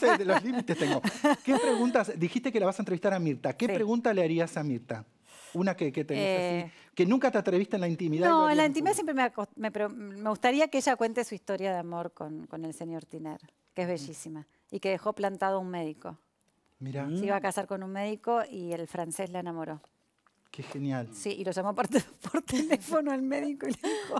de los límites tengo. ¿Qué preguntas? Dijiste que la vas a entrevistar a Mirta. ¿Qué pregunta le harías a Mirta? Una que, que tenés así, eh, que nunca te atreviste en la intimidad. No, en la intimidad siempre me, me, me, gustaría que ella cuente su historia de amor con, con el señor Tiner, que es mm. bellísima, y que dejó plantado a un médico. Mira. Se iba a mm. casar con un médico y el francés la enamoró. Qué genial. Sí, y lo llamó por, teléfono al médico y le dijo,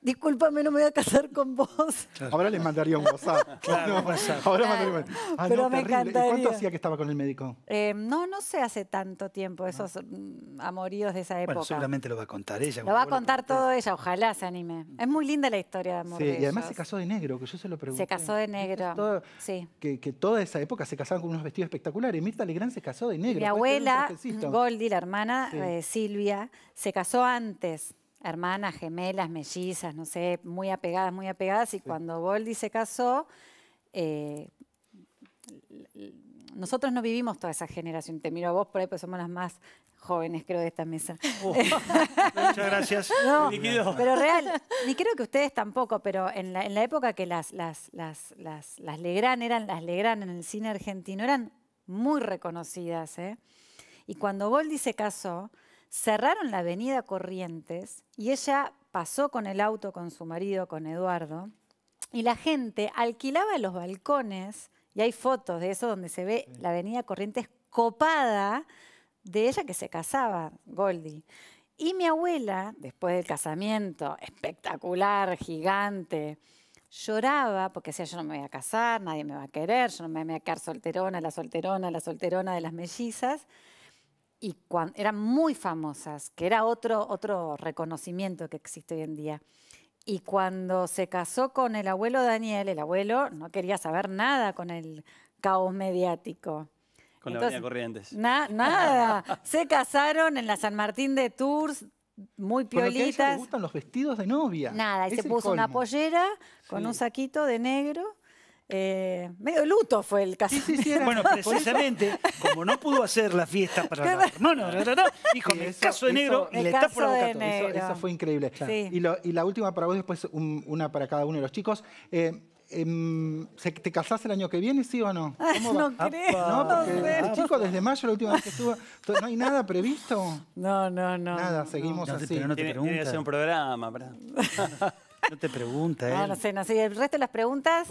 discúlpame, no me voy a casar con vos. Ahora les mandaría un WhatsApp. claro, Ahora mandaría un ah, Pero me encantaría. cuánto hacía que estaba con el médico? Em, no, no sé hace tanto tiempo, ah. esos mm, amoríos de esa época. Bueno, seguramente lo va a contar ella. Lo va a contar todo ella, ojalá se anime. Es muy linda la historia de amor Sí, y además se casó de negro, que yo se lo pregunté. Se casó de negro, sí. Que, toda esa época se casaban con unos vestidos espectaculares. Mirta Legrand se casó de negro. Mi abuela, Goldi, la hermana... Eh, eh, Silvia se casó antes, hermanas, gemelas, mellizas, no sé, muy apegadas, muy apegadas, y cuando Goldi se casó, eh, nosotros no vivimos toda esa generación. Te miro a vos por ahí, pues somos las más jóvenes, creo, de esta mesa. Oh. muchas gracias. pero real, ni creo que ustedes tampoco, pero en la, época que las, las, Legrand eran las Legrand en el cine argentino, eran muy reconocidas. ¿eh? Y cuando Goldi se casó, cerraron la avenida Corrientes y ella pasó con el auto con su marido, con Eduardo, y la gente alquilaba los balcones, y hay fotos de eso donde se ve la avenida Corrientes copada de ella que se casaba, Goldie. Y mi abuela, después del casamiento, espectacular, gigante, lloraba porque decía, yo no me voy a casar, nadie me va a querer, yo no me voy a quedar solterona, la solterona, la solterona de las mellizas y eran muy famosas, que era otro, otro reconocimiento que existe hoy en día. Y cuando se casó con el abuelo Daniel, el abuelo no quería saber nada con el caos mediático. Con la Avenida Corrientes. nada nada. se casaron en la San Martín de Tours, muy piolitas. porque a le gustan los vestidos de novia. Nada, y se puso una pollera con un saquito de negro eh, medio luto fue el caso. Sí, sí, bueno, precisamente, como no pudo hacer la fiesta para la hermana, dijo, el caso de negro y le por la boca todo. Eso, fue increíble. Y, lo, y, la última para vos, después una para cada uno de los chicos. Eh, em, ¿Te casás el año que viene, sí o no? ¿Cómo No creo. No, chico desde mayo, la última vez que estuvo, ¿no hay nada previsto? No, no, no. Nada, seguimos así. Pero no te hacer un programa. no te pregunta, ¿eh? No, no sé, ¿El resto de las preguntas?